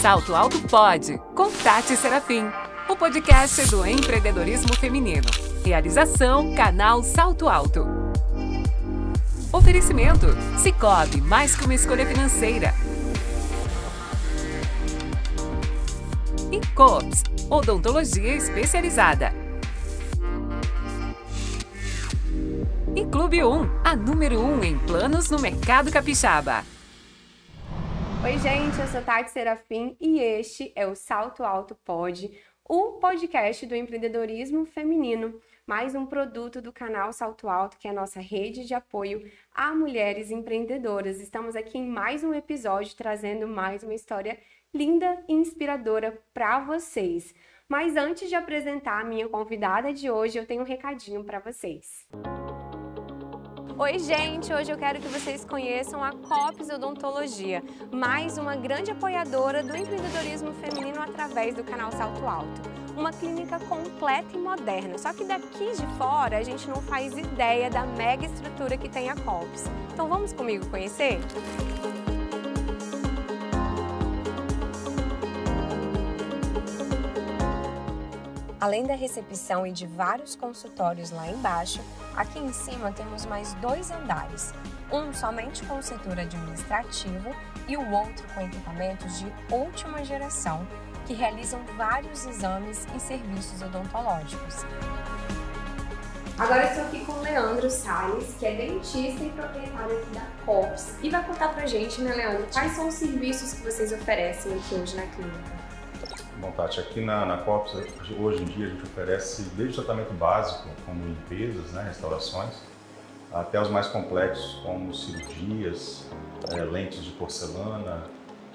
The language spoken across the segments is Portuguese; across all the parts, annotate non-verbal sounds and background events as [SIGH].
Salto Alto Pode, com Tati Serafim. O podcast do empreendedorismo feminino. Realização, canal Salto Alto. Oferecimento, Cicobi, mais que uma escolha financeira. E COPS, odontologia especializada. E Clube 1, a número 1 em planos no mercado capixaba. Oi, gente, eu sou Tati Serafim e este é o Salto Alto Pod, o podcast do empreendedorismo feminino, mais um produto do canal Salto Alto, que é a nossa rede de apoio a mulheres empreendedoras. Estamos aqui em mais um episódio trazendo mais uma história linda e inspiradora para vocês. Mas antes de apresentar a minha convidada de hoje, eu tenho um recadinho para vocês. Música Oi, gente! Hoje eu quero que vocês conheçam a Cops Odontologia, mais uma grande apoiadora do empreendedorismo feminino através do canal Salto Alto. Uma clínica completa e moderna, só que daqui de fora a gente não faz ideia da mega estrutura que tem a Cops. Então vamos comigo conhecer? Música Além da recepção e de vários consultórios lá embaixo, aqui em cima temos mais dois andares, um somente com o setor administrativo e o outro com equipamentos de última geração que realizam vários exames e serviços odontológicos. Agora estou aqui com o Leandro Salles, que é dentista e proprietário aqui da COPS. E vai contar pra gente, né, Leandro, quais são os serviços que vocês oferecem aqui hoje na clínica? Bom, Tati, aqui na, na COPS, hoje em dia, a gente oferece desde o tratamento básico, como limpezas, né, restaurações, até os mais complexos, como cirurgias, é, lentes de porcelana.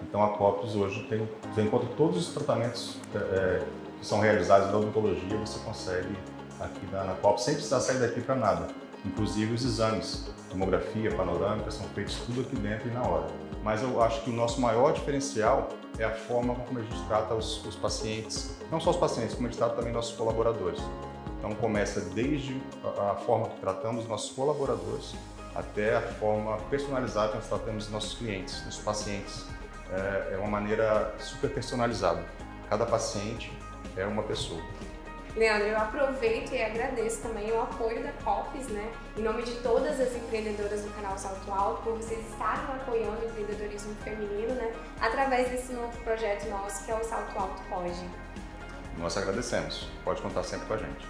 Então, a COPS hoje tem, você encontra todos os tratamentos é, é, que são realizados na odontologia, você consegue aqui na, na COPS, sem precisar sair daqui para nada. Inclusive os exames, tomografia, panorâmica, são feitos tudo aqui dentro e na hora. Mas eu acho que o nosso maior diferencial é a forma como a gente trata os, os pacientes, não só os pacientes, como a gente trata também nossos colaboradores. Então começa desde a, a forma que tratamos nossos colaboradores até a forma personalizada que nós tratamos nossos clientes, nossos pacientes. É, é uma maneira super personalizada. Cada paciente é uma pessoa. Leandro, eu aproveito e agradeço também o apoio da COPES, né? Em nome de todas as empreendedoras do canal Salto Alto, por vocês estarem apoiando o empreendedorismo feminino, né? Através desse novo projeto nosso que é o Salto Alto Pode. Nós agradecemos. Pode contar sempre com a gente.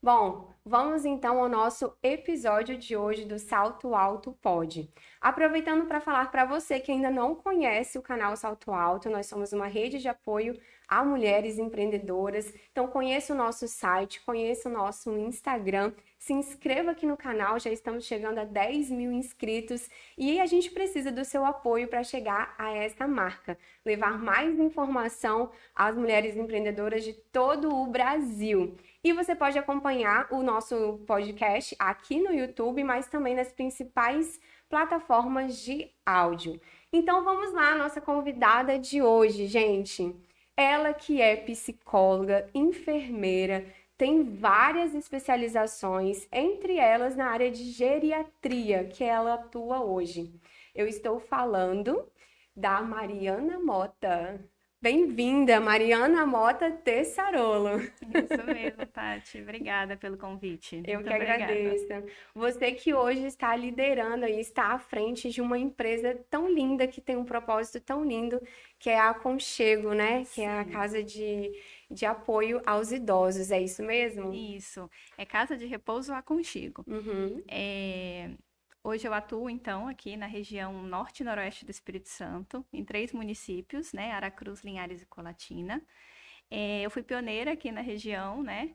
Bom, Vamos então ao nosso episódio de hoje do Salto Alto Pod. Aproveitando para falar para você que ainda não conhece o canal Salto Alto, nós somos uma rede de apoio a mulheres empreendedoras. Então conheça o nosso site, conheça o nosso Instagram, se inscreva aqui no canal, já estamos chegando a 10 mil inscritos e a gente precisa do seu apoio para chegar a essa marca, levar mais informação às mulheres empreendedoras de todo o Brasil. E você pode acompanhar o nosso podcast aqui no YouTube, mas também nas principais plataformas de áudio. Então vamos lá, nossa convidada de hoje, gente. Ela que é psicóloga, enfermeira, tem várias especializações, entre elas na área de geriatria, que ela atua hoje. Eu estou falando da Mariana Mota. Bem-vinda, Mariana Mota Tessarolo. Isso mesmo, Tati. Obrigada pelo convite. Eu Muito que obrigada. agradeço. Você que hoje está liderando e está à frente de uma empresa tão linda, que tem um propósito tão lindo, que é a Aconchego, né? Sim. Que é a casa de, de apoio aos idosos, é isso mesmo? Isso. É casa de repouso Aconchego. Uhum. É Hoje eu atuo, então, aqui na região norte e noroeste do Espírito Santo, em três municípios, né? Aracruz, Linhares e Colatina. É, eu fui pioneira aqui na região, né?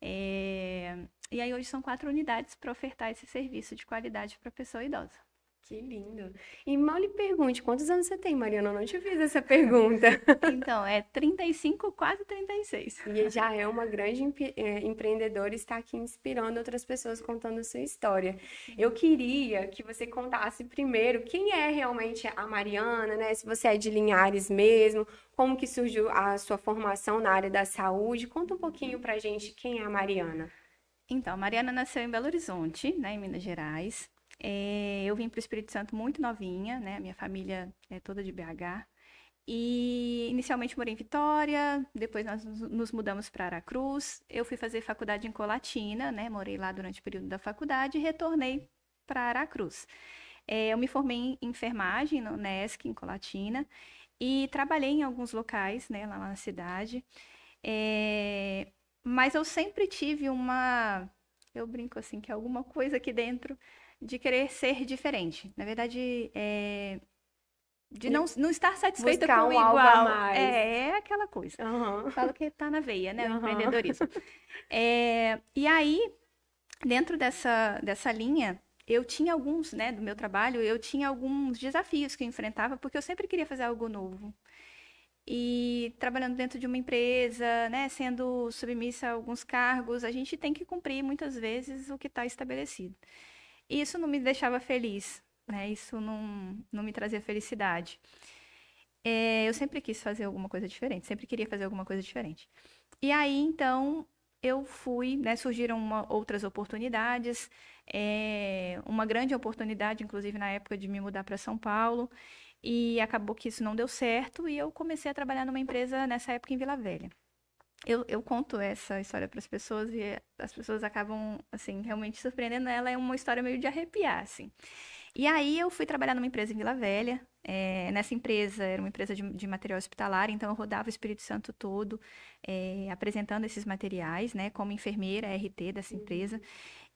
É, e aí hoje são quatro unidades para ofertar esse serviço de qualidade para pessoa idosa. Que lindo. E mal lhe pergunte, quantos anos você tem, Mariana? Eu não te fiz essa pergunta. [LAUGHS] então, é 35, quase 36. E já é uma grande é, empreendedora está aqui inspirando outras pessoas contando sua história. Eu queria que você contasse primeiro quem é realmente a Mariana, né? Se você é de Linhares mesmo, como que surgiu a sua formação na área da saúde. Conta um pouquinho pra gente quem é a Mariana. Então, a Mariana nasceu em Belo Horizonte, né, em Minas Gerais. É, eu vim para o Espírito Santo muito novinha, né? Minha família é toda de BH. E inicialmente morei em Vitória, depois nós nos mudamos para Aracruz. Eu fui fazer faculdade em Colatina, né? Morei lá durante o período da faculdade e retornei para Aracruz. É, eu me formei em enfermagem no NESC, em Colatina, e trabalhei em alguns locais, né, lá na cidade. É, mas eu sempre tive uma. Eu brinco assim, que é alguma coisa aqui dentro de querer ser diferente. Na verdade, é, de não, não estar satisfeita Buscar com um igual. mais. É, é aquela coisa. Uhum. Falo que tá na veia, né? Uhum. O empreendedorismo. É, e aí, dentro dessa, dessa linha, eu tinha alguns, né, do meu trabalho, eu tinha alguns desafios que eu enfrentava, porque eu sempre queria fazer algo novo. E trabalhando dentro de uma empresa, né, sendo submissa a alguns cargos, a gente tem que cumprir muitas vezes o que está estabelecido. E isso não me deixava feliz, né? Isso não, não me trazia felicidade. É, eu sempre quis fazer alguma coisa diferente, sempre queria fazer alguma coisa diferente. E aí, então, eu fui, né? Surgiram uma, outras oportunidades, é, uma grande oportunidade, inclusive na época de me mudar para São Paulo, e acabou que isso não deu certo, e eu comecei a trabalhar numa empresa nessa época em Vila Velha eu, eu conto essa história para as pessoas e eh, as pessoas acabam, assim, realmente surpreendendo. Ela é uma história meio de arrepiar, assim. E aí eu fui trabalhar numa empresa em Vila Velha. É, nessa empresa, era uma empresa de, de, material hospitalar, então eu rodava o Espírito Santo todo, é, apresentando esses materiais, né, como enfermeira RT dessa empresa.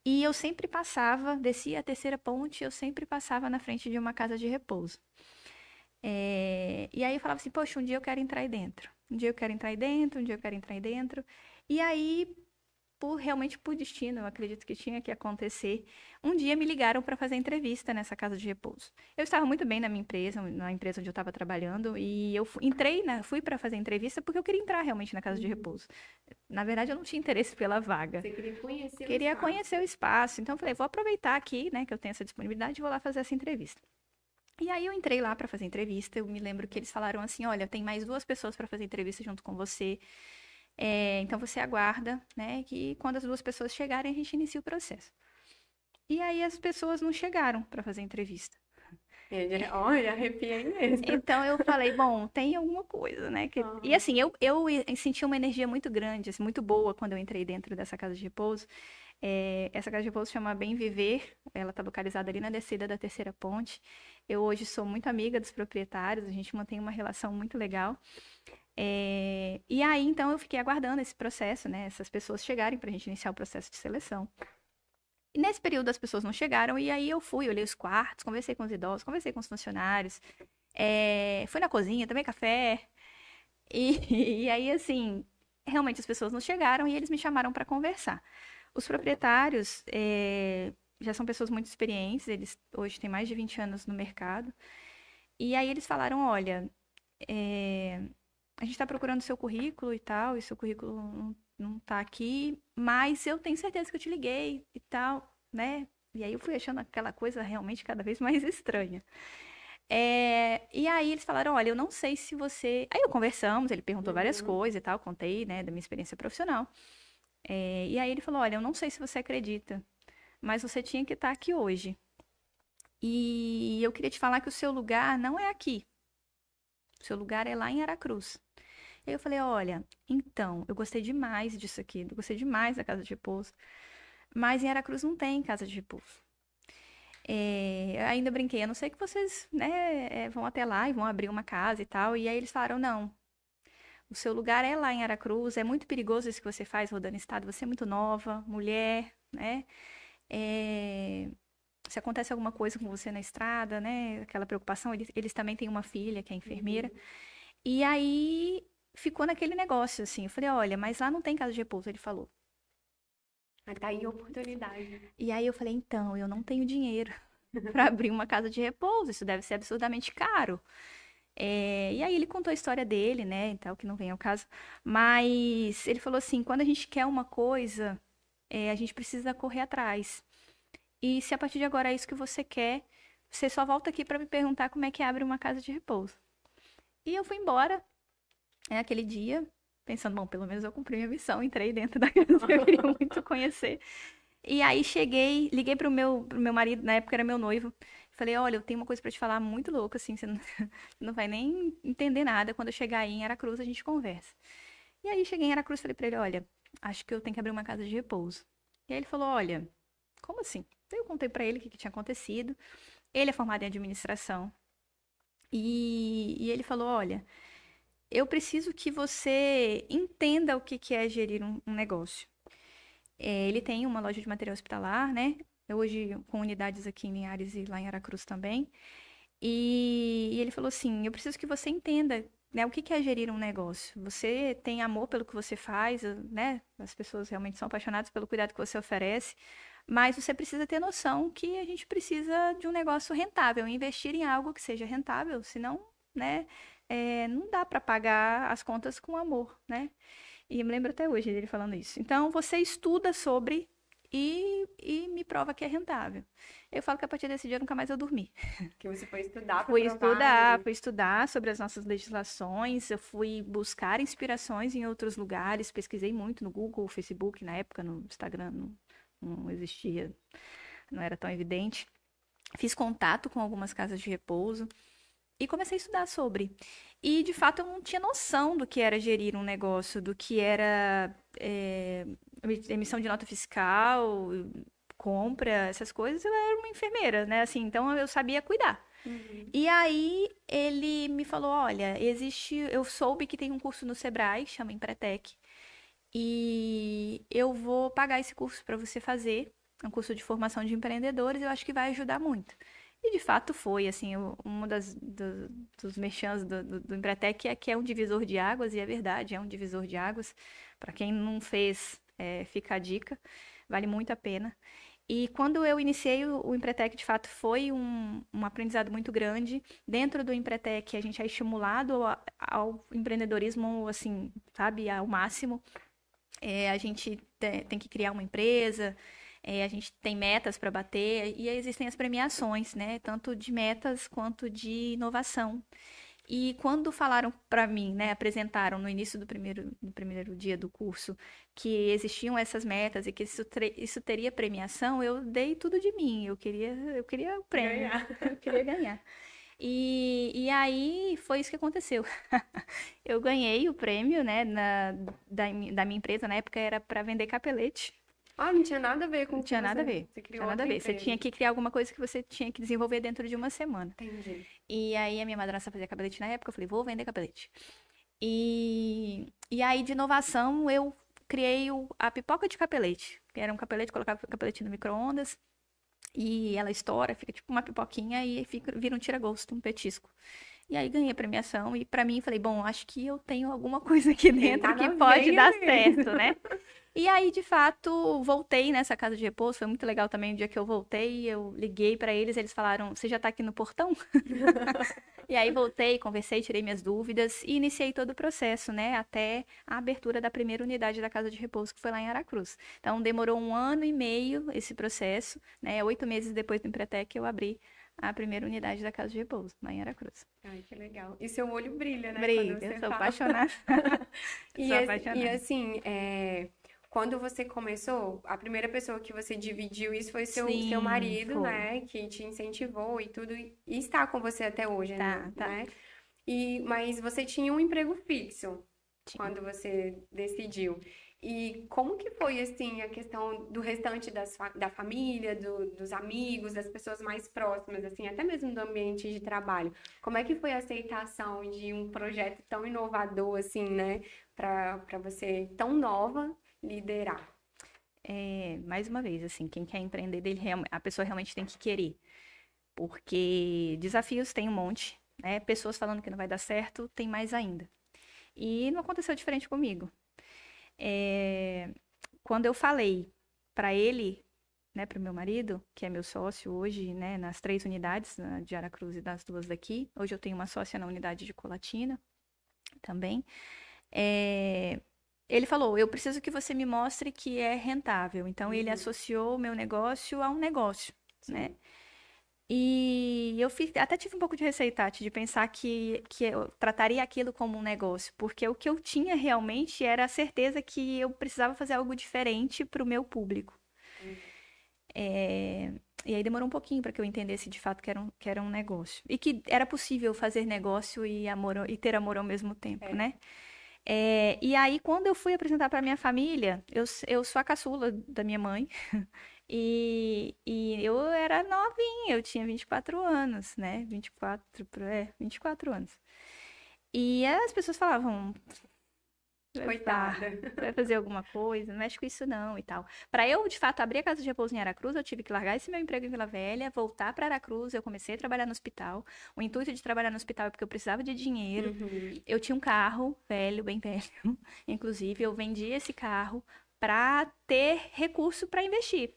E eu sempre passava, descia a terceira ponte, eu sempre passava na frente de uma casa de repouso. É, e aí eu falava assim, poxa, um dia eu quero entrar aí dentro. Um dia eu quero entrar aí dentro, um dia eu quero entrar aí dentro. E aí, por realmente por destino, eu acredito que tinha que acontecer. Um dia me ligaram para fazer entrevista nessa casa de repouso. Eu estava muito bem na minha empresa, na empresa onde eu estava trabalhando, e eu entrei, na, fui para fazer entrevista porque eu queria entrar realmente na casa uhum. de repouso. Na verdade, eu não tinha interesse pela vaga. Você queria conhecer queria o espaço. conhecer o espaço. Então, eu falei, vou aproveitar aqui, né, que eu tenho essa disponibilidade, e vou lá fazer essa entrevista. E aí eu entrei lá para fazer entrevista. Eu me lembro que eles falaram assim: olha, tem mais duas pessoas para fazer entrevista junto com você. É, então você aguarda, né? Que quando as duas pessoas chegarem, a gente inicia o processo. E aí as pessoas não chegaram para fazer entrevista. [LAUGHS] Olha, arrepiei mesmo. Então eu falei, bom, tem alguma coisa, né? Que... Uhum. E ah. assim, eu, eu eh, senti uma energia muito grande, assim, muito boa quando eu entrei dentro dessa casa de repouso. É, essa casa de repouso chama Bem Viver, ela está localizada ali na descida da Terceira Ponte. Eu hoje sou muito amiga dos proprietários, a gente mantém uma relação muito legal. É... E aí, então, eu fiquei aguardando esse processo, né? Essas pessoas chegarem para a gente iniciar o processo de seleção. E nesse período as pessoas não chegaram, e aí eu fui, olhei os quartos, conversei com os idosos, conversei com os funcionários, é... fui na cozinha, tomei café. [LAUGHS] E, e aí, assim, realmente as pessoas não chegaram e eles me chamaram para conversar. Os proprietários é, já são pessoas muito experientes, eles hoje têm mais de 20 anos no mercado. E aí eles falaram: olha, é, a gente está procurando seu currículo e tal, e seu currículo não está aqui, mas eu tenho certeza que eu te liguei e tal, né? E aí eu fui achando aquela coisa realmente cada vez mais [LAUGHS] estranha. É, e aí eles falaram, olha, eu não sei se você... Aí eu conversamos, ele perguntou uhum. várias coisas e tal, contei, né, da minha experiência profissional. É, e aí ele falou, olha, eu não sei se você acredita, mas você tinha que estar tá aqui hoje. E eu queria te falar que o seu lugar não é aqui. O seu lugar é lá em Aracruz. E aí eu falei: olha, então, eu gostei demais disso aqui, eu gostei demais da casa de repouso, mas em Aracruz não tem casa de repouso. É, ainda brinquei, a não ser que vocês né, é, vão até lá e vão abrir uma casa e tal. E aí eles falaram: não, o seu lugar é lá em Aracruz, é muito perigoso isso que você faz rodando estado, você é muito nova, mulher, né? É, se acontece alguma coisa com você na estrada, né? Aquela preocupação. Eles, eles também têm uma filha que é enfermeira. Uhum. E aí ficou naquele negócio, assim. Eu falei, olha, mas lá não tem casa de repouso, ele falou. Mas tá aí a oportunidade. E aí eu falei, então, eu não tenho dinheiro [LAUGHS] para abrir uma casa de repouso, isso deve ser absurdamente caro. É, e aí ele contou a história dele, né, Então que não vem ao caso, mas ele falou assim, quando a gente quer uma coisa, é, a gente precisa correr atrás. E se a partir de agora é isso que você quer, você só volta aqui para me perguntar como é que abre uma casa de repouso. E eu fui embora é, aquele dia, pensando, bom, pelo menos eu cumpri minha missão, entrei dentro [LAUGHS] da casa que eu queria muito conhecer. E aí cheguei, liguei pro meu, pro meu marido, na época era meu noivo. Falei, olha, eu tenho uma coisa para te falar muito louca, assim, você não, [LAUGHS] não, vai nem entender nada. Quando eu chegar aí em Aracruz, a gente conversa. E aí cheguei em Aracruz, falei para ele, olha, acho que eu tenho que abrir uma casa de repouso. E aí ele falou: Olha, como assim? Daí eu contei para ele o que, que, tinha acontecido. Ele é formado em administração. E, e, ele falou: Olha, eu preciso que você entenda o que, que é gerir um, um negócio. É, ele tem uma loja de material hospitalar, né? Hoje com unidades aqui em Linhares e lá em Aracruz também. E, e ele falou assim: Eu preciso que você entenda né, o que é gerir um negócio? Você tem amor pelo que você faz, eh, né? As pessoas realmente são apaixonadas pelo cuidado que você oferece, mas você precisa ter noção que a gente precisa de um negócio rentável, investir em algo que seja rentável, senão, né, é, não dá para pagar as contas com amor, né? E eu me lembro até hoje dele falando isso. Então, você estuda sobre e, e me prova que é rentável. Eu falo que a partir desse dia nunca mais eu dormi. [LAUGHS] Que você foi estudar Fui provar, estudar, fui estudar sobre as nossas legislações, eu fui buscar inspirações em outros lugares, pesquisei muito no Google, Facebook, na época, no Instagram não, não existia, não era tão evidente. Fiz contato com algumas casas de repouso e comecei a estudar sobre. E de fato eu não tinha noção do que era gerir um negócio, do que era é, emissão de nota fiscal, compra, essas coisas, eu era uma enfermeira, né? Assim, então eu sabia cuidar. Uhum. E aí ele me falou: olha, existe. Eu soube que tem um curso no Sebrae, chama Empretec, e eu vou pagar esse curso para você fazer. É um curso de formação de empreendedores, eu acho que vai ajudar muito. E de fato foi, assim, uma das do, dos merchans do, do, do Empretec é que é um divisor de águas, e é verdade, é um divisor de águas. Para quem não fez, é, fica a dica, vale muito a pena. E quando eu iniciei o, Empretec, de fato, foi um, um, aprendizado muito grande. Dentro do Empretec, a gente é estimulado ao empreendedorismo, assim, sabe, ao máximo. É, a gente tem que criar uma empresa, é, a gente tem metas para bater, e existem as premiações, né? Tanto de metas quanto de inovação. E quando falaram para mim, né, apresentaram no início do primeiro, do primeiro dia do curso que existiam essas metas e que isso, isso teria premiação, eu dei tudo de mim. Eu queria, eu queria o prêmio, ganhar. [LAUGHS] eu queria ganhar. E, e aí foi isso que aconteceu. [LAUGHS] eu ganhei o prêmio, né, na, da, da minha empresa na época era para vender capelete. Ah, não tinha nada a ver com Não tinha nada a ver. Você criou tinha nada a ver. Você tinha que criar alguma coisa que você tinha que desenvolver dentro de uma semana. Entendi. E aí a minha madrasta fazia cabelete na época, eu falei, vou vender cabelete. E, e aí, de inovação, eu criei o, a pipoca de capelete. Era um capelete, colocava o capelete no micro-ondas e ela estoura, fica tipo uma pipoquinha e fica, vira um tira-gosto, um petisco. E aí ganhei a premiação e para mim falei, bom, acho que eu tenho alguma [LAUGHS] coisa aqui dentro tá que pode dar certo, né? [LAUGHS] E aí, de fato, voltei nessa casa de repouso. Foi muito legal também o dia que eu voltei. Eu liguei para eles, eles falaram: Você já tá aqui no portão? [LAUGHS] e aí voltei, conversei, tirei minhas dúvidas e iniciei todo o processo, né? Até a abertura da primeira unidade da casa de repouso, que foi lá em Aracruz. Então, demorou um ano e meio esse processo, né? Oito meses depois do Empretec, eu abri a primeira unidade da Casa de Repouso, lá em Aracruz. Ai, que legal. E seu olho brilha, né? Brilha, eu sou apaixonada. [LAUGHS] e, sou apaixonada. E assim, é, quando você começou, a primeira pessoa que você dividiu isso foi seu, Sim, seu marido, foi. né? Que te incentivou e tudo, e está com você até hoje, tá, né? Tá. Né? E, mas você tinha um emprego fixo quando você decidiu. E como que foi, assim, a questão do restante das, da família, do, dos amigos, das pessoas mais próximas, assim, até mesmo do ambiente de trabalho? Como é que foi a aceitação de um projeto tão inovador, assim, né? Para você, tão nova, liderar. É, mais uma vez, assim, quem quer empreender, dele, a pessoa realmente tem que querer. Porque desafios tem um monte, né? Pessoas falando que não vai dar certo, tem mais ainda. E não aconteceu diferente comigo. É, quando eu falei para ele, né, para o meu marido, que é meu sócio hoje, né, nas três unidades, na de Aracruz e das duas daqui, hoje eu tenho uma sócia na unidade de Colatina também. É, ele falou: Eu preciso que você me mostre que é rentável. Então, uhum. ele associou o meu negócio a um negócio, né? Sim. né? E eu fiz, até tive um pouco de receitarte de pensar que, que eu trataria aquilo como um negócio, porque o que eu tinha realmente era a certeza que eu precisava fazer algo diferente para o meu público. Uhum. É, e aí demorou um pouquinho para que eu entendesse de fato que era, um, que era um negócio. E que era possível fazer negócio e, amor, e ter amor ao mesmo tempo, é. né? É, e aí, quando eu fui apresentar para minha família, eu, eu sou a caçula da minha mãe, [LAUGHS] e, e eu era novinha, eu tinha 24 anos, né? 24, é, 24 anos. E as pessoas falavam, Coitada. [LAUGHS] vai fazer alguma coisa, não mexe com isso não e tal. Para eu, de fato, abrir a casa de repouso em Aracruz, eu tive que largar esse meu emprego em Vila Velha, voltar para Aracruz, eu comecei a trabalhar no hospital. O intuito de trabalhar no hospital é porque eu precisava de dinheiro. Uhum. Eu tinha um carro velho, bem velho, [LAUGHS] inclusive, eu vendi esse carro para ter recurso para investir.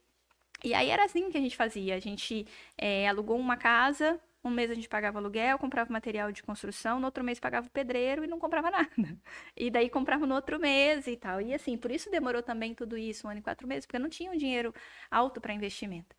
E aí era assim que a gente fazia, a gente é, alugou uma casa um mês a gente pagava aluguel, comprava material de construção, no outro mês pagava o pedreiro e não comprava [LAUGHS] nada. E daí comprava no outro mês e tal. E assim, por isso demorou também tudo isso, um ano e quatro meses, porque eu não tinha um dinheiro alto para investimento.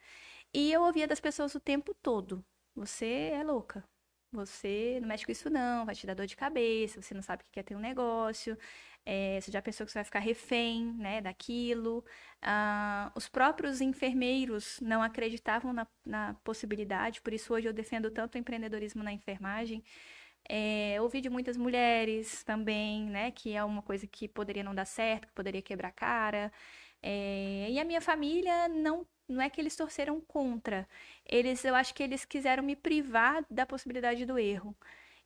E eu ouvia das pessoas o tempo todo: você é louca, você não mexe com isso não, vai te dar dor de cabeça, você não sabe o que quer é ter um negócio, é, você já pensou que você vai ficar refém né, daquilo. Ah, os próprios enfermeiros não acreditavam na, na, possibilidade, por isso hoje eu defendo tanto o empreendedorismo na enfermagem. É, ouvi de muitas mulheres também, né, que é uma coisa que poderia não dar certo, que poderia quebrar a cara. É, e a minha família não não é que eles torceram contra. Eles, eu acho que eles quiseram me privar da possibilidade do erro.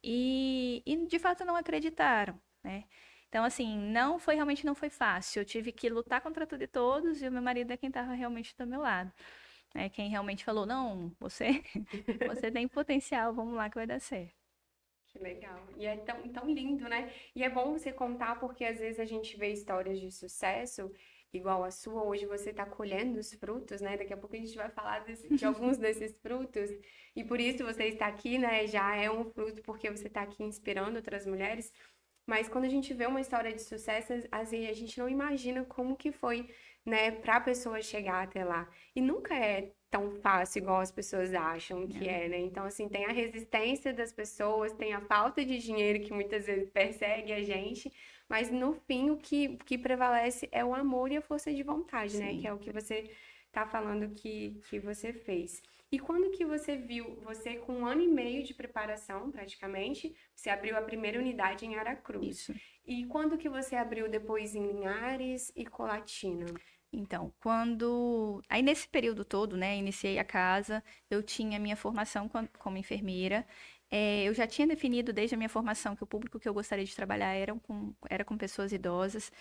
E, e de fato não acreditaram, né? Então, assim, não foi realmente não foi fácil. Eu tive que lutar contra tudo e todos, e o meu marido é quem estava realmente do meu lado. É quem realmente falou, não, você, [LAUGHS] você tem potencial, vamos lá que vai dar certo. Que legal. E é tão, tão lindo, né? E é bom você contar, porque às vezes a gente vê histórias de sucesso igual a sua, hoje você está colhendo os frutos, né? Daqui a pouco a gente vai falar desse, de alguns desses frutos. E por isso você está aqui, né? Já é um fruto porque você está aqui inspirando outras mulheres. Mas quando a gente vê uma história de sucesso, assim a gente não imagina como que foi, né, para a pessoa chegar até lá. E nunca é tão fácil igual as pessoas acham que é. é, né? Então, assim, tem a resistência das pessoas, tem a falta de dinheiro que muitas vezes persegue a gente, mas no fim o que, que prevalece é o amor e a força de vontade, né? Sim. né? Que é o que você tá falando que, que você fez. E quando que você viu, você com um ano e meio de preparação, praticamente, você abriu a primeira unidade em Aracruz. Isso. E quando que você abriu depois em Linhares e Colatina? Então, quando. Aí, nesse período todo, né, iniciei a casa, eu tinha minha formação como enfermeira. É, eu já tinha definido desde a minha formação que o público que eu gostaria de trabalhar eram com, era com pessoas idosas.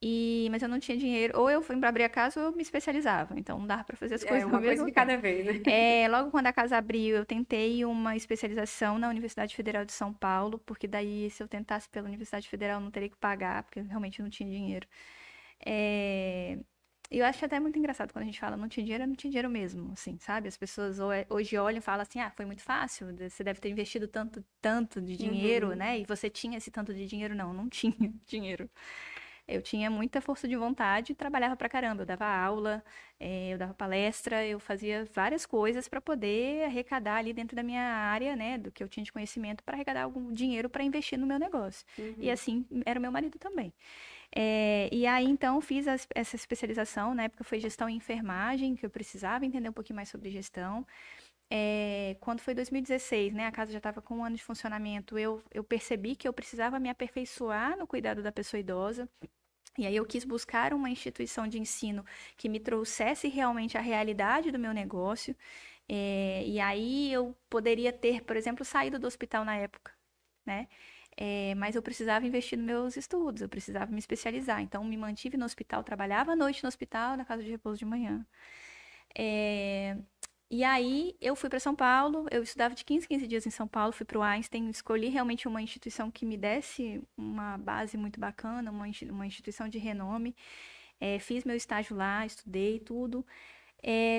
E, mas eu não tinha dinheiro. Ou eu fui para abrir a casa ou eu me especializava. Então não dava para fazer as é, coisas é, uma coisa de cada vez. Né? É, [LAUGHS] logo quando a casa abriu, eu tentei uma especialização na Universidade Federal de São Paulo, porque daí se eu tentasse pela Universidade Federal eu não teria que pagar, porque realmente não tinha dinheiro. É, eu acho até muito engraçado quando a gente fala não tinha dinheiro, não tinha dinheiro mesmo, assim, sabe? As pessoas é, hoje olham e falam assim, ah, foi muito fácil, você deve ter investido tanto, tanto de dinheiro, uhum. né? E você tinha esse tanto de dinheiro. Não, não [LAUGHS] tinha dinheiro. Eu tinha muita força de vontade, e trabalhava pra caramba. Eu dava aula, eh, eu dava palestra, eu fazia várias coisas para poder arrecadar ali dentro da minha área, né, do que eu tinha de conhecimento, para arrecadar algum dinheiro para investir no meu negócio. Uhum. E assim era o meu marido também. É, e aí, então, fiz as, essa especialização, na né, época foi gestão e enfermagem, que eu precisava entender um pouquinho mais sobre gestão. É, quando foi 2016, né, a casa já estava com um ano de funcionamento, eu, eu percebi que eu precisava me aperfeiçoar no cuidado da pessoa idosa. E aí eu quis buscar uma instituição de ensino que me trouxesse realmente a realidade do meu negócio. É, e aí eu poderia ter, por exemplo, saído do hospital na época, né? É, mas eu precisava investir nos meus estudos, eu precisava me especializar. Então, me mantive no hospital, trabalhava à noite no hospital, na casa de repouso de manhã. É, e aí, eu fui para São Paulo, eu estudava de 15, 15 dias em São Paulo, fui para o Einstein, escolhi realmente uma instituição que me desse uma base muito bacana, uma, uma instituição de renome. É, fiz meu estágio lá, estudei tudo.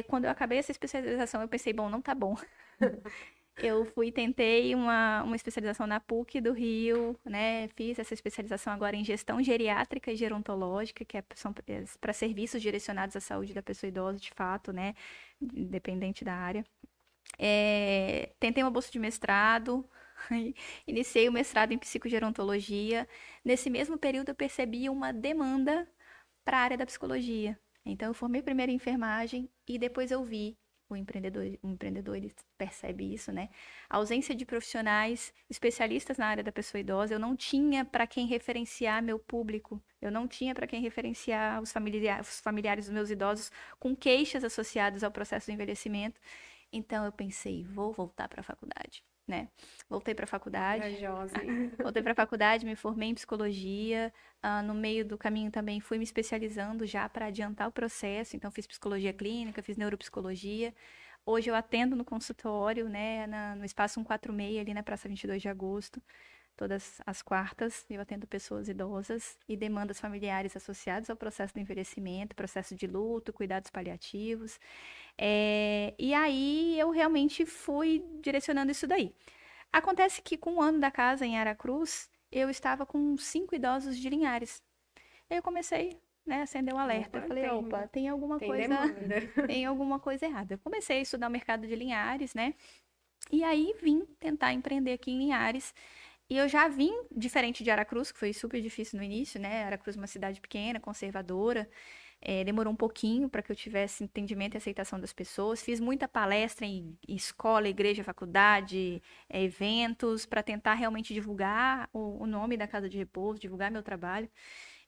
quando eu acabei essa especialização, eu pensei, bom, não tá bom. [LAUGHS] Eu fui, tentei uma, uma especialização na PUC do Rio, né? Fiz essa especialização agora em gestão geriátrica e gerontológica, que é, são é para serviços direcionados à saúde da pessoa idosa, de fato, né? Independente da área. É, tentei uma bolsa de mestrado, [LAUGHS] iniciei o mestrado em psicogerontologia. Nesse mesmo período, eu percebi uma demanda para a área da psicologia. Então, eu formei primeiro em enfermagem e depois eu vi o empreendedor, o empreendedor ele percebe isso, né? A ausência de profissionais especialistas na área da pessoa idosa, eu não tinha para quem referenciar meu público, eu não tinha para quem referenciar os, familiar, os familiares dos meus idosos com queixas associadas ao processo do envelhecimento. Então eu pensei, vou voltar para a faculdade né? Voltei para a faculdade. Corajosa. [LAUGHS] Voltei para a faculdade, me formei em psicologia. Uh, no meio do caminho também fui me especializando já para adiantar o processo. Então fiz psicologia clínica, fiz neuropsicologia. Hoje eu atendo no consultório, né, na, no espaço 146 ali na Praça 22 de Agosto. Todas as quartas eu atendo pessoas idosas e demandas familiares associadas ao processo do envelhecimento, processo de luto, cuidados paliativos. É, e aí eu realmente fui direcionando isso daí. Acontece que com um ano da casa em Aracruz, eu estava com cinco idosos de Linhares. aí eu comecei, né, acender o um alerta. Opa, eu falei, tem, opa, tem alguma tem coisa, demanda. [LAUGHS] tem alguma coisa errada. Eu comecei a estudar o mercado de Linhares, né? E aí vim tentar empreender aqui em Linhares. E eu já vim, diferente de Aracruz, que foi super difícil no início, né? Aracruz é uma cidade pequena, conservadora. É, demorou um pouquinho para que eu tivesse entendimento e aceitação das pessoas. Fiz muita palestra em escola, igreja, faculdade, é, eventos, para tentar realmente divulgar o, o, nome da Casa de Repouso, divulgar meu trabalho.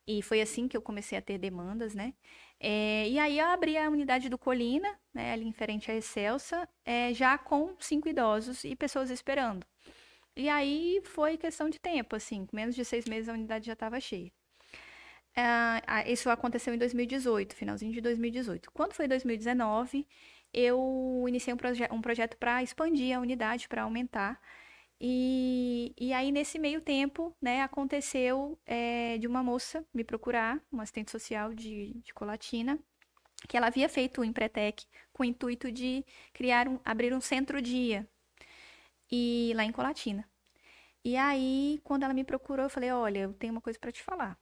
E foi assim que eu comecei a ter demandas, né? É, e aí eu abri a unidade do Colina, né, ali em frente à Excelsa, já com cinco idosos e pessoas esperando. E aí foi questão de tempo, assim, menos de seis meses a unidade já estava cheia. Uh, isso aconteceu em 2018, finalzinho de 2018. Quando foi 2019, eu iniciei um, proje um projeto para expandir a unidade, para aumentar. E, e aí, nesse meio tempo, né, aconteceu é, de uma moça me procurar, uma assistente social de, de Colatina, que ela havia feito o Empretec com o intuito de criar um, abrir um centro-dia e lá em Colatina. E aí, quando ela me procurou, eu falei: Olha, eu tenho uma coisa para te falar.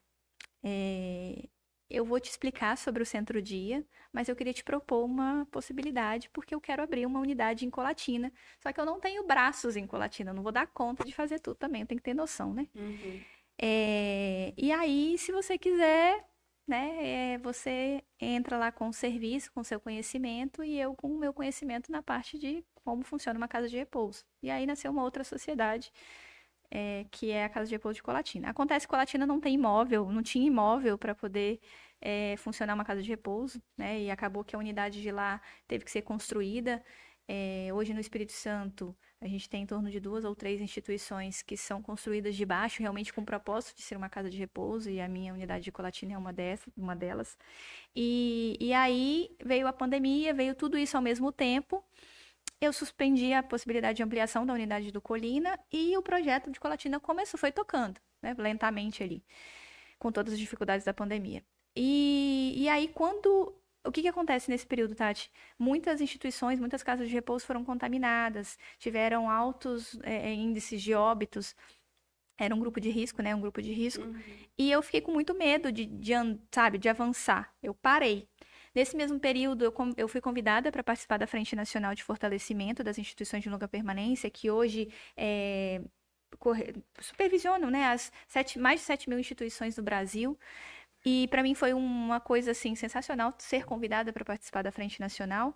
É, eu vou te explicar sobre o Centro Dia, mas eu queria te propor uma possibilidade, porque eu quero abrir uma unidade em Colatina. Só que eu não tenho braços em Colatina, não vou dar conta de fazer tudo também, tem que ter noção, né? Uhum. É, e aí, se você quiser, né, é, você entra lá com o serviço, com o seu conhecimento, e eu com o meu conhecimento na parte de como funciona uma casa de repouso. E aí nasceu uma outra sociedade é, que é a Casa de Repouso de Colatina. Acontece que Colatina não tem imóvel, não tinha imóvel para poder é, funcionar uma casa de repouso, né? E acabou que a unidade de lá teve que ser construída. É, hoje no Espírito Santo a gente tem em torno de duas ou três instituições que são construídas de baixo, realmente com o propósito de ser uma casa de repouso, e a minha unidade de Colatina é uma, dessa, uma delas. E, e aí veio a pandemia, veio tudo isso ao mesmo tempo eu suspendi a possibilidade de ampliação da unidade do Colina e o projeto de Colatina começou, foi tocando, né, lentamente ali, com todas as dificuldades da pandemia. E, e aí, quando. O que, que acontece nesse período, Tati? Muitas instituições, muitas casas de repouso foram contaminadas, tiveram altos é, é índices de óbitos era um grupo de risco, né? Um grupo de risco. Uhum. E eu fiquei com muito medo de, de, sabe, de avançar. Eu parei. Nesse mesmo período, eu, eu fui convidada para participar da Frente Nacional de Fortalecimento das Instituições de Longa Permanência, que hoje é, corre, supervisionam né, as sete, mais de 7 mil instituições no Brasil. E para mim foi uma coisa assim sensacional ser convidada para participar da Frente Nacional.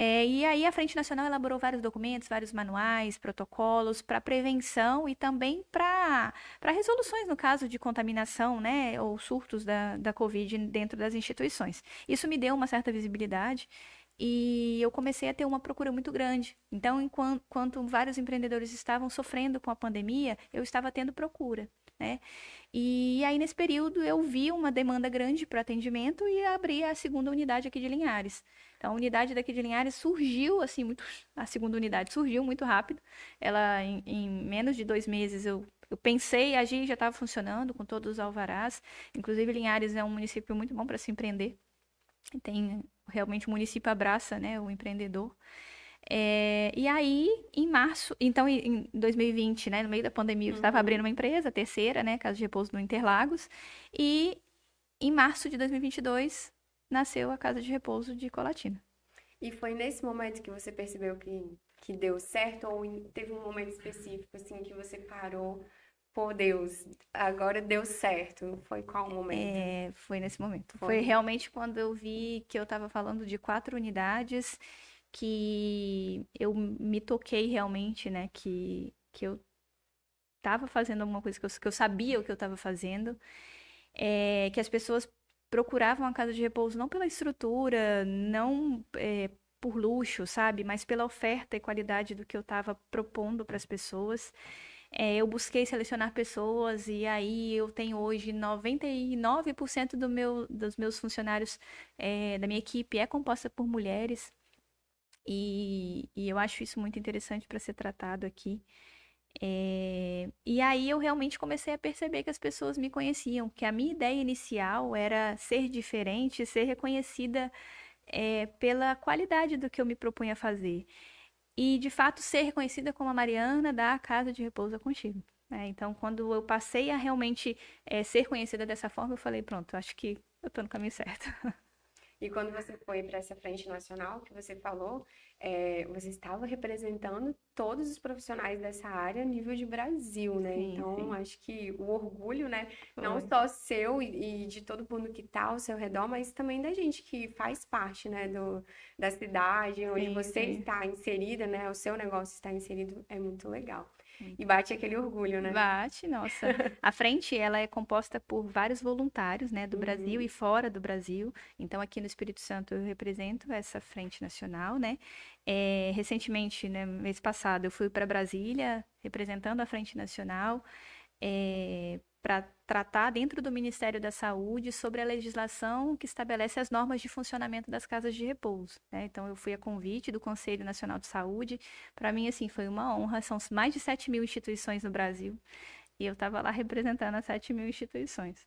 É, e aí a Frente Nacional elaborou vários documentos, vários manuais, protocolos para prevenção e também para resoluções no caso de contaminação, né, ou surtos da, da Covid dentro das instituições. Isso me deu uma certa visibilidade e eu comecei a ter uma procura muito grande. Então, enquanto, enquanto vários empreendedores estavam sofrendo com a pandemia, eu estava tendo procura. Né? E aí, nesse período, eu vi uma demanda grande para atendimento e abri a segunda unidade aqui de Linhares. Então, a unidade daqui de Linhares surgiu, assim, muito. A segunda unidade surgiu muito rápido. Ela, em, em menos de dois meses, eu, eu pensei, agi já estava funcionando com todos os alvarás. Inclusive, Linhares é um município muito bom para se empreender. Tem realmente o município abraça, né, o empreendedor. É, e aí, em março, então em 2020, né, no meio da pandemia, eu estava uhum. abrindo uma empresa, terceira, né, Casa de Repouso no Interlagos, e em março de 2022 nasceu a Casa de Repouso de Colatina. E foi nesse momento que você percebeu que, que deu certo ou teve um momento específico assim que você parou, por Deus, agora deu certo? Foi qual o momento? É, foi nesse momento. Foi. foi realmente quando eu vi que eu estava falando de quatro unidades que eu me toquei realmente, né, que, que eu estava fazendo alguma coisa que eu, que eu sabia o que eu estava fazendo, é, que as pessoas procuravam a casa de repouso não pela estrutura, não é, por luxo, sabe? Mas pela oferta e qualidade do que eu estava propondo para as pessoas. É, eu busquei selecionar pessoas e aí eu tenho hoje 99% do meu, dos meus funcionários, é, da minha equipe, é composta por mulheres. E, e eu acho isso muito interessante para ser tratado aqui. É... E aí eu realmente comecei a perceber que as pessoas me conheciam, que a minha ideia inicial era ser diferente, ser reconhecida é, pela qualidade do que eu me propunha fazer. E de fato ser reconhecida como a Mariana da Casa de Repouso é Contigo. É, então, quando eu passei a realmente é, ser conhecida dessa forma, eu falei: pronto, acho que eu estou no caminho certo. [LAUGHS] E quando você foi para essa frente nacional que você falou, é, você estava representando todos os profissionais dessa área a nível de Brasil, né? Sim, então, sim. acho que o orgulho, né? Não só seu e, e, de todo mundo que está ao seu redor, mas também da gente que faz parte, né? Do, da cidade onde sim, você está inserida, né? O seu negócio está inserido, é muito legal. E bate aquele orgulho, né? Bate, nossa. [LAUGHS] A frente, ela é composta por vários voluntários, né, do uhum. Brasil e fora do Brasil. Então, aqui no Espírito Santo, eu represento essa frente nacional, né? É, recentemente, né, mês passado, eu fui para Brasília, representando a frente nacional. É, para tratar dentro do Ministério da Saúde sobre a legislação que estabelece as normas de funcionamento das casas de repouso. Né? Então, eu fui a convite do Conselho Nacional de Saúde. Para mim, assim, foi uma honra. São mais de 7 mil instituições no Brasil e eu estava lá representando as 7 mil instituições.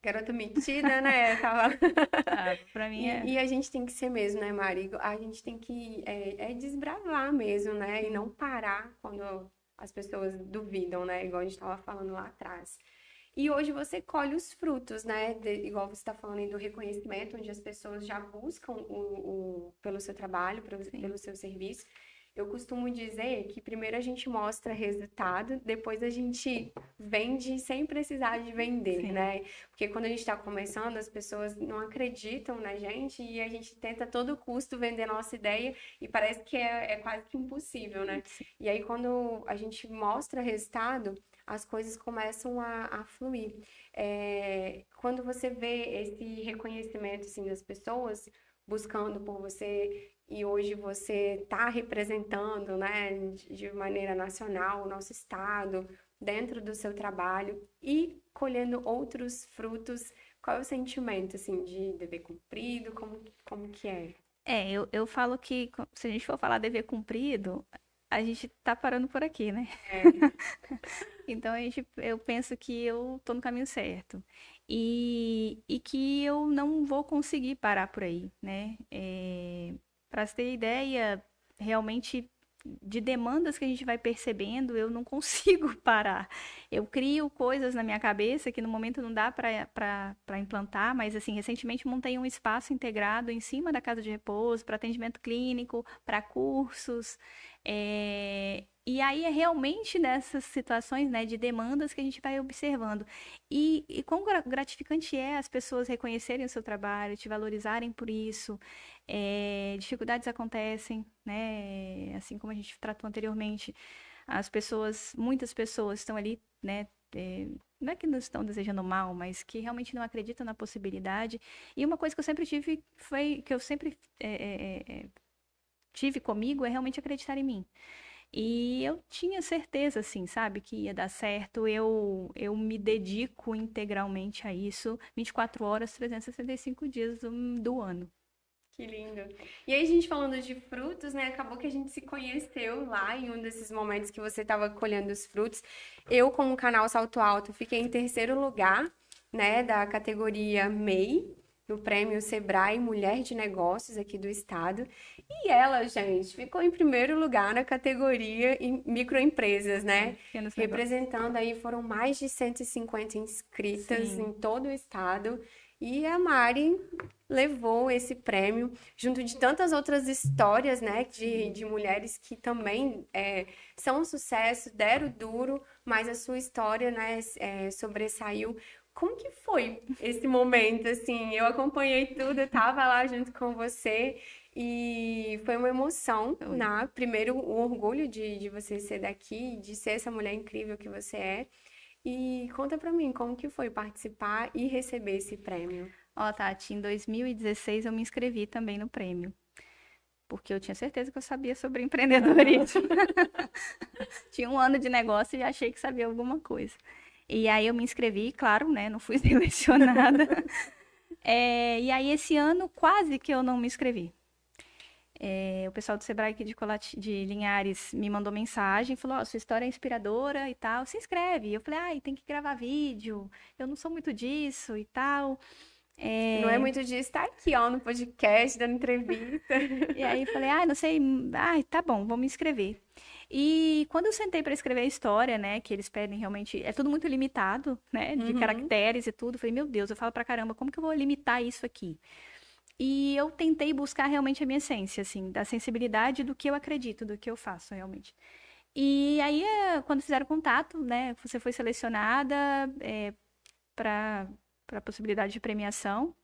Garota mentida, né? Tava... [LAUGHS] ah, pra mim é. E, e, a gente tem que ser mesmo, né, Mari? A gente tem que é, é desbravar mesmo, né? E não parar quando as pessoas duvidam, né? Igual a gente estava falando lá atrás. E hoje você colhe os frutos, né? De, igual você está falando do reconhecimento, onde as pessoas já buscam o, o pelo seu trabalho, pelo, pelo seu serviço. Eu costumo dizer que primeiro a gente mostra resultado, depois a gente vende sem precisar de vender, Sim. né? Porque quando a gente está começando, as pessoas não acreditam na gente e a gente tenta a todo custo vender nossa ideia e parece que é, é quase que impossível, né? Sim. E aí quando a gente mostra resultado, as coisas começam a, a fluir. É, quando você vê esse reconhecimento assim, das pessoas buscando por você e hoje você está representando né, de maneira nacional o nosso estado dentro do seu trabalho e colhendo outros frutos, qual é o sentimento assim, de dever cumprido? Como, como que é? É, eu, eu falo que se a gente for falar dever cumprido, a gente tá parando por aqui, né? É. [LAUGHS] então a gente, eu penso que eu tô no caminho certo. E, e que eu não vou conseguir parar por aí, né? É, Para ter ideia, realmente de demandas que a gente vai percebendo, eu não [LAUGHS] consigo parar. Eu crio coisas na minha cabeça que no momento não dá para implantar, mas assim, recentemente montei um espaço integrado em cima da casa de repouso para atendimento clínico, para cursos, é, e aí é realmente nessas situações né, de demandas que a gente vai observando. E, e quão gratificante é as pessoas reconhecerem o seu trabalho, te valorizarem por isso. É, dificuldades acontecem, né? Assim como a gente tratou anteriormente. As pessoas, muitas pessoas estão ali, né? É, não é que não estão desejando mal, mas que realmente não acreditam na possibilidade. E uma coisa que eu sempre tive foi que eu sempre é, tive comigo é realmente acreditar em mim. E eu tinha certeza, assim, sabe, que ia dar certo. Eu, eu me dedico integralmente a isso, 24 horas, 365 dias do, do ano. Que lindo. E aí, a gente falando de frutos, né? Acabou que a gente se conheceu lá em um desses momentos que você estava colhendo os frutos. Eu, como canal Salto Alto, fiquei em terceiro lugar, né, da categoria MEI no prêmio Sebrae Mulher de Negócios aqui do estado. E ela, gente, ficou em primeiro lugar na categoria em microempresas, né? Representando aí foram mais de 150 inscritas Sim. em todo o estado. E a Mari levou esse prêmio, junto de tantas outras histórias, né, de, de mulheres que também é, são um sucesso, deram duro, mas a sua história, né, é, sobressaiu como que foi esse momento, assim? Eu acompanhei tudo, eu tava lá junto com você e foi uma emoção, né? Primeiro, o orgulho de, de você ser daqui, de ser essa mulher incrível que você é. E conta pra mim, como que foi participar e receber esse prêmio? Ó, oh, Tati, em 2016 eu me inscrevi também no prêmio porque eu tinha certeza que eu sabia sobre empreendedorismo. [LAUGHS] [LAUGHS] tinha um ano de negócio e achei que sabia alguma coisa. E aí eu me inscrevi, claro, né? Não fui [LAUGHS] selecionada. é, e aí esse ano quase que eu não me inscrevi. É, o pessoal do Sebrae aqui de, de Linhares me mandou mensagem, falou, oh, sua história é inspiradora e tal, se inscreve. Eu falei, ai, tem que gravar vídeo, eu não sou muito disso e tal. É... Não é muito de estar tá aqui, ó, no podcast, dando entrevista. [LAUGHS] e aí falei, ah, não sei, hum, ai, tá bom, vou me inscrever. E quando eu sentei para escrever a história, né, que eles pedem realmente, é tudo muito limitado, né, de uhum. caracteres e tudo, eu falei, meu Deus, eu falo para caramba, como que eu vou limitar isso aqui? E eu tentei buscar realmente a minha essência, assim, da sensibilidade do que eu acredito, do que eu faço realmente. E aí, eh, quando fizeram contato, né, você foi selecionada é, eh, para a possibilidade de premiação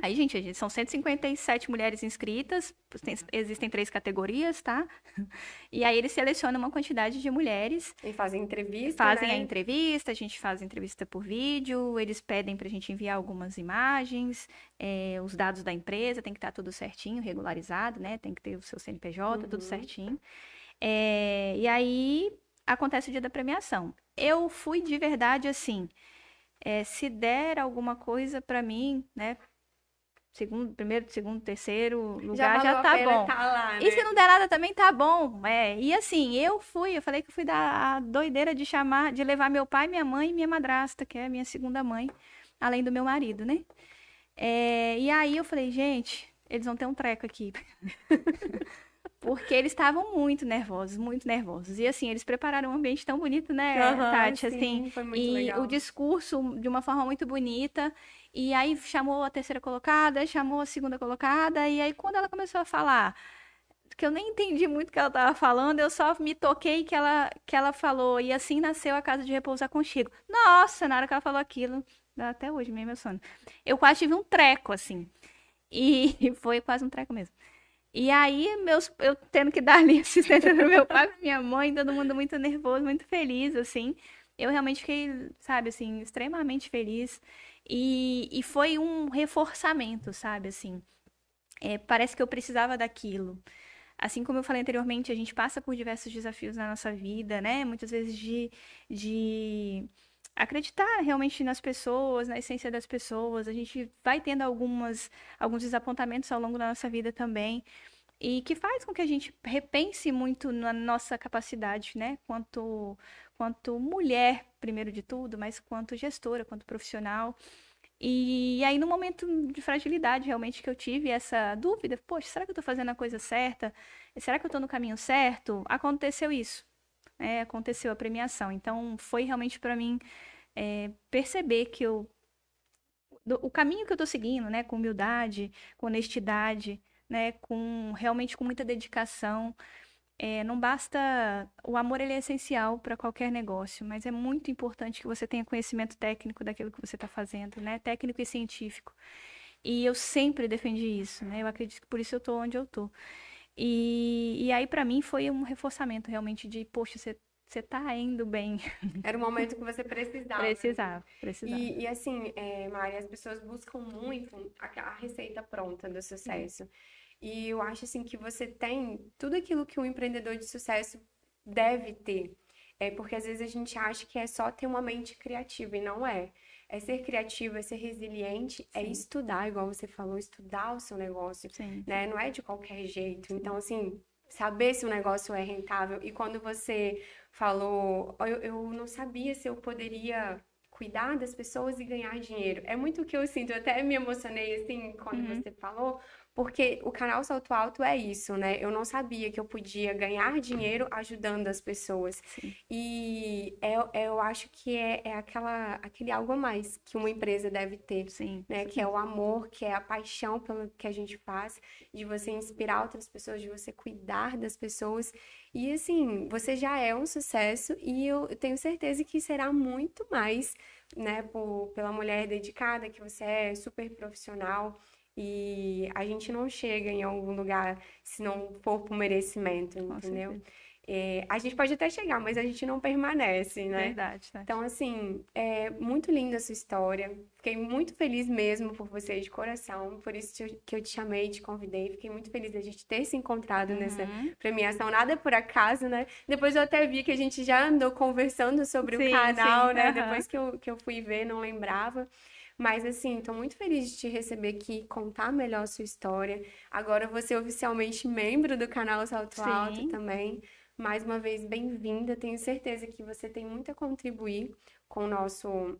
Aí, gente, são 157 mulheres inscritas, tem, existem três categorias, tá? [LAUGHS] E aí eles selecionam uma quantidade de mulheres. E fazem entrevista. Fazem né? a entrevista, a gente faz entrevista por vídeo, eles pedem para a gente enviar algumas imagens, é, os dados da empresa, tem que estar tá tudo certinho, regularizado, né? Tem que ter o seu CNPJ, uhum. tudo certinho. É, e aí acontece o dia da premiação. Eu fui de verdade assim. É, se der alguma coisa para mim, né, segundo, primeiro, segundo, terceiro lugar, já, já tá bom. Tá lá, né? E se não der nada também, tá bom. É, e assim, eu fui, eu falei que eu fui da doideira de chamar, de levar meu pai, minha mãe e minha madrasta, que é a minha segunda mãe, além do meu marido, né? É, e aí eu falei, gente, eles vão ter um treco aqui. [LAUGHS] Porque eles estavam muito nervosos, muito nervosos. E assim, eles prepararam um ambiente tão bonito, né, uhum, Tati? Assim, foi muito e legal. o discurso de uma forma muito bonita. E aí chamou a terceira colocada, chamou a segunda colocada. E aí, quando ela começou a falar, que eu nem entendi muito o que ela estava falando, eu só me toquei que ela, que ela falou. E assim nasceu a Casa de Repouso contigo. Nossa, na hora que ela falou aquilo, até hoje meio meu sono. Eu quase tive um treco, assim. E [LAUGHS] foi quase um treco mesmo. E aí, meus, eu tendo que [LAUGHS] dar ali assistência pro meu pai, pra minha mãe, todo mundo muito nervoso, muito feliz, assim. Eu realmente fiquei, sabe, assim, extremamente feliz. E, e foi um reforçamento, sabe, assim. É, parece que eu precisava daquilo. Assim como eu falei anteriormente, a gente passa por diversos desafios na nossa vida, né? Muitas vezes de, de acreditar realmente nas pessoas, na essência das pessoas. A gente vai tendo algumas, alguns desapontamentos ao longo da nossa vida também. E que faz com que a gente repense muito na nossa capacidade, né? Quanto, quanto mulher, primeiro de tudo, mas quanto gestora, quanto profissional. E aí, no momento de fragilidade, realmente, que eu tive essa dúvida, poxa, será que eu estou fazendo a coisa certa? Será que eu estou no caminho certo? Aconteceu isso é, aconteceu a premiação. Então, foi realmente para mim é, perceber que eu o caminho que eu estou seguindo, né, com humildade, com honestidade, né, com realmente com muita dedicação, é, não basta o amor ele é essencial para qualquer negócio, mas é muito importante que você tenha conhecimento técnico daquilo que você está fazendo, né, técnico e científico. E eu sempre defendi isso, né, eu acredito que por isso eu estou onde eu estou. E, e aí, para mim, foi um reforçamento realmente de, poxa, você você tá indo bem. [LAUGHS] Era o momento que você precisava. Né? precisava, precisava. E, e assim, é, Mari, as pessoas buscam muito a, a receita pronta do sucesso. Uhum. E eu acho, assim, que você tem tudo aquilo que um empreendedor de sucesso deve ter. É porque às vezes a gente acha que é só ter uma mente criativa e não é é ser criativo, é ser resiliente, é Sim. é estudar, igual você falou, estudar o seu negócio, Sim. né? Não é de qualquer jeito. Então, assim, saber se o negócio é rentável. E quando você falou, eu, eu não sabia se eu poderia cuidar das pessoas e ganhar dinheiro. É muito o que eu sinto. Eu até me emocionei, assim, quando uhum. você falou, porque o canal Salto Alto é isso, né? Eu não sabia que eu podia ganhar dinheiro ajudando as pessoas. Sim. E eu, é, é, eu acho que é, é aquela, aquele algo a mais que uma empresa deve ter. Sim, né? Sim. Que é o amor, que é a paixão pelo que a gente faz, de você inspirar outras pessoas, de você cuidar das pessoas. E assim, você já é um sucesso e eu tenho certeza que será muito mais, né? Por, pela mulher dedicada que você é, super profissional. E a gente não chega em algum lugar se não for por merecimento, entendeu? É, a gente pode até chegar, mas a gente não permanece, né? Verdade, Tá? Então, assim, é muito linda a sua história. Fiquei muito feliz mesmo por você de coração. Por isso que eu te chamei, te convidei. Fiquei muito feliz da gente ter se encontrado uhum. nessa premiação. Nada por acaso, né? Depois eu até vi que a gente já andou conversando sobre sim, o canal, sim, né? Uhum. Depois que eu, que eu fui ver, não lembrava. Mas assim, estou muito feliz de te receber aqui, contar melhor a sua história. Agora você é oficialmente membro do canal Salto Sim. Alto também. Mais uma vez, bem-vinda. Tenho certeza que você tem muito a contribuir com o nosso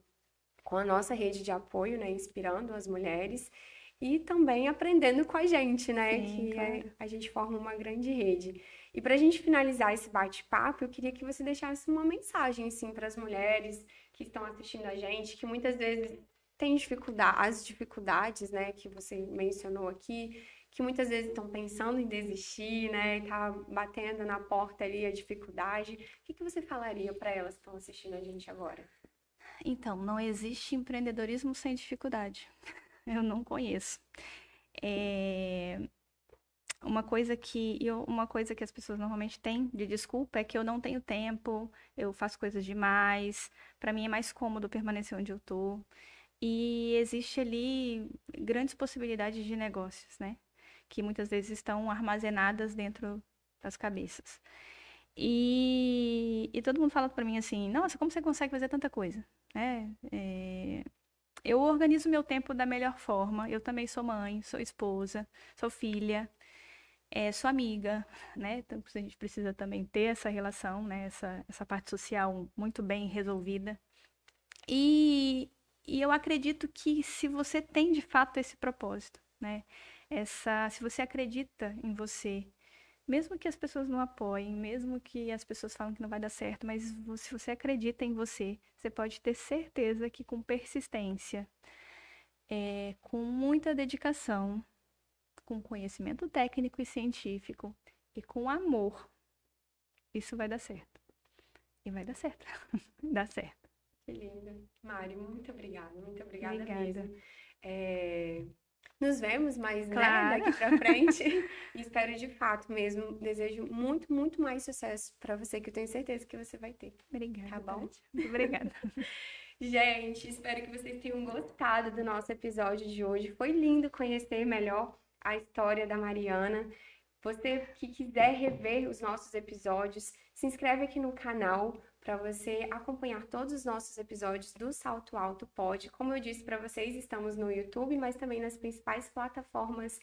com a nossa rede de apoio, né, inspirando as mulheres e também aprendendo com a gente, né? Sim, que é, claro. a gente forma uma grande rede. E para a gente finalizar esse bate-papo, eu queria que você deixasse uma mensagem, assim, para as mulheres que estão assistindo a gente, que muitas vezes tem dificuldade, as dificuldades, né, que você mencionou aqui, que muitas vezes estão pensando em desistir, né, tá batendo na porta ali a dificuldade. O que, que você falaria para elas que estão assistindo a gente agora? Então, não existe empreendedorismo sem dificuldade. [LAUGHS] Eu não conheço. É... Uma coisa que eu, uma coisa que as pessoas normalmente têm de desculpa é que eu não tenho tempo, eu faço coisas demais, para mim é mais cômodo permanecer onde eu tô e existe ali grandes possibilidades de negócios, né? Que muitas vezes estão armazenadas dentro das cabeças. E, e todo mundo fala para mim assim: nossa, como você consegue fazer tanta coisa? Né? É, eu organizo meu tempo da melhor forma. Eu também sou mãe, sou esposa, sou filha, é, sou amiga, né? Então a gente precisa também ter essa relação, né? Essa, essa parte social muito bem resolvida. E e eu acredito que se você tem de fato esse propósito, né? Essa, se você acredita em você, mesmo que as pessoas não apoiem, mesmo que as pessoas falem que não vai dar certo, mas se você acredita em você, você pode ter certeza que com persistência, é, com muita dedicação, com conhecimento técnico e científico e com amor, isso vai dar certo. E vai dar certo. [LAUGHS] dá certo. Que lindo. Mari, muito obrigada, muito obrigada, obrigada. mesmo. É... Nos vemos mais né, claro. né, daqui para frente. [LAUGHS] espero de fato mesmo. Desejo muito, muito mais sucesso para você, que eu tenho certeza que você vai ter. Obrigada. Tá bom? obrigada. [LAUGHS] Gente, espero que vocês tenham gostado do nosso episódio de hoje. Foi lindo conhecer melhor a história da Mariana. Você que quiser rever os nossos episódios, se inscreve aqui no canal para você acompanhar todos os nossos episódios do Salto Alto Pod. Como eu disse para vocês, estamos no YouTube, mas também nas principais plataformas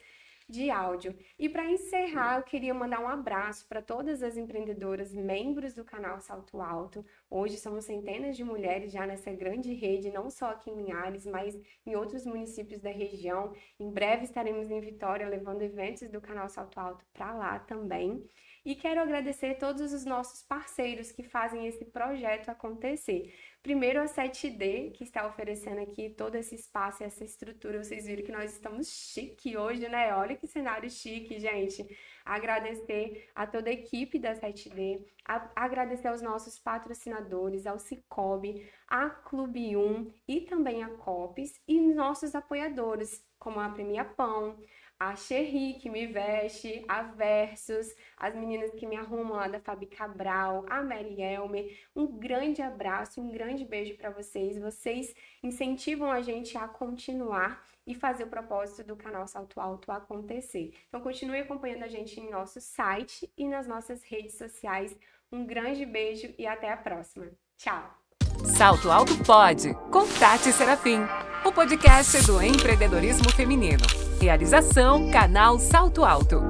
de áudio. E para encerrar, eu queria mandar um abraço para todas as empreendedoras membros do canal Salto Alto. Hoje somos centenas de mulheres já nessa grande rede, não só aqui em Linhares, mas em outros municípios da região. Em breve estaremos em Vitória levando eventos do canal Salto Alto para lá também. E quero agradecer todos os nossos parceiros que fazem esse projeto acontecer. Primeiro a 7D, que está oferecendo aqui todo esse espaço e essa estrutura. Vocês viram que nós estamos chique hoje, né? Olha que cenário chique, gente. Agradecer a toda a equipe da 7D, a, agradecer aos nossos patrocinadores, ao Cicobi, a Clube 1 e também a Copes e nossos apoiadores, como a Premia Pão, a Xerri que me veste, a Versus, as meninas que me arrumam lá da Fabi Cabral, a Mary Elmer. Um grande abraço, um grande beijo para vocês. Vocês incentivam a gente a continuar e fazer o propósito do canal Salto Alto acontecer. Então continue acompanhando a gente em nosso site e nas nossas redes sociais. Um grande beijo e até a próxima. Tchau. Salto Alto pode. Contate Serafim, o podcast do empreendedorismo feminino. Realização Canal Salto Alto.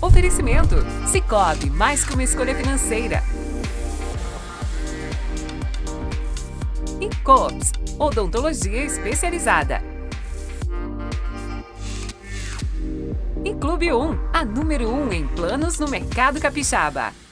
Oferecimento Cicobi, mais que uma escolha financeira. E COPS, odontologia especializada. E Clube 1, a número 1 em planos no mercado capixaba.